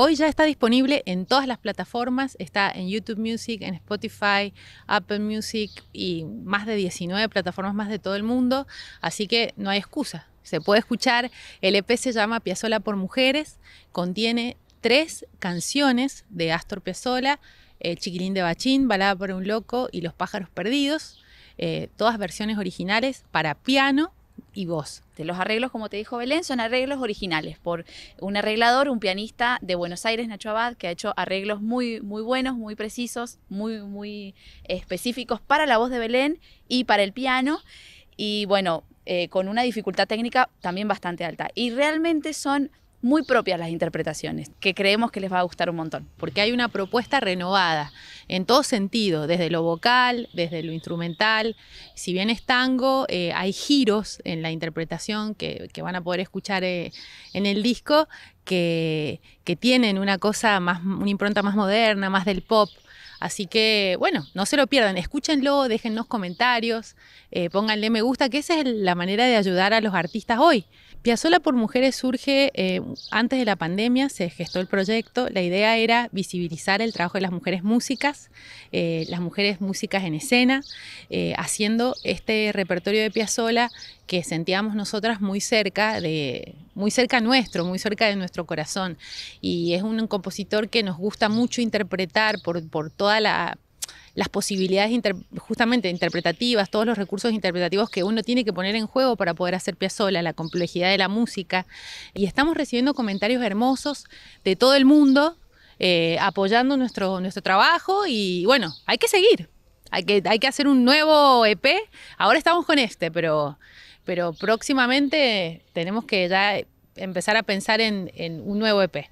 Hoy ya está disponible en todas las plataformas, está en YouTube Music, en Spotify, Apple Music y más de 19 plataformas más de todo el mundo, así que no hay excusa. Se puede escuchar, el EP se llama Piazzola por Mujeres, contiene tres canciones de Astor Piazzola: el eh, Chiquilín de Bachín, Balada por un Loco y Los Pájaros Perdidos, eh, todas versiones originales para piano y vos, De los arreglos, como te dijo Belén, son arreglos originales por un arreglador, un pianista de Buenos Aires, Nacho Abad, que ha hecho arreglos muy, muy buenos, muy precisos, muy, muy específicos para la voz de Belén y para el piano. Y bueno, eh, con una dificultad técnica también bastante alta. Y realmente son muy propias las interpretaciones, que creemos que les va a gustar un montón. Porque hay una propuesta renovada en todo sentido, desde lo vocal, desde lo instrumental. Si bien es tango, eh, hay giros en la interpretación que, van a poder escuchar eh, en el disco que, que, tienen una cosa más, una impronta más moderna, más del pop. Así que, bueno, no se lo pierdan, escúchenlo, déjennos comentarios, eh, pónganle me gusta, que esa es la manera de ayudar a los artistas hoy. Piazzola por Mujeres surge eh, antes de la pandemia, se gestó el proyecto. La idea era visibilizar el trabajo de las mujeres músicas, eh, las mujeres músicas en escena, haciendo este repertorio de Piazzola que sentíamos nosotras muy cerca de, muy cerca nuestro, muy cerca de nuestro corazón. Y es un compositor que nos gusta mucho interpretar por, por las posibilidades justamente interpretativas, todos los recursos interpretativos que uno tiene que poner en juego para poder hacer Piazzolla, la complejidad de la música. Y estamos recibiendo comentarios hermosos de todo el mundo eh, apoyando nuestro, nuestro trabajo y bueno, hay que seguir, hay que, hay que hacer un nuevo EP. Ahora estamos con este, pero pero próximamente tenemos que ya empezar a pensar en, un nuevo EP.